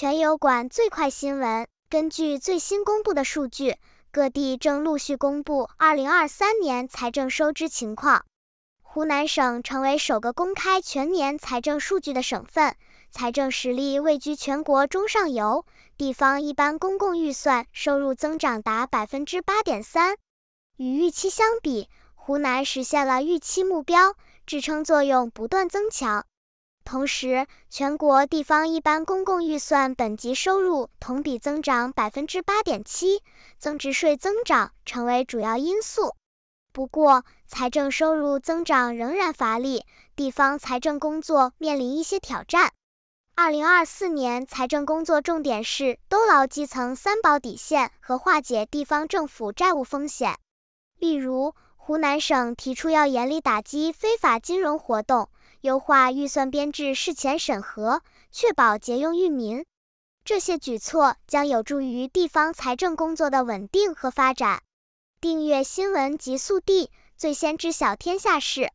全油管最快新闻。根据最新公布的数据，各地正陆续公布二零二三年财政收支情况。湖南省成为首个公开全年财政数据的省份，财政实力位居全国中上游，地方一般公共预算收入增长达百分之八点三，与预期相比，湖南实现了预期目标，支撑作用不断增强。同时，全国地方一般公共预算本级收入同比增长百分之八点七，增值税增长成为主要因素。不过，财政收入增长仍然乏力，地方财政工作面临一些挑战。二零二四年财政工作重点是兜牢基层“三保”底线和化解地方政府债务风险。例如，湖南省提出要严厉打击非法金融活动。优化预算编制事前审核，确保节用裕民。这些举措将有助于地方财政工作的稳定和发展。订阅新闻极速递，最先知晓天下事。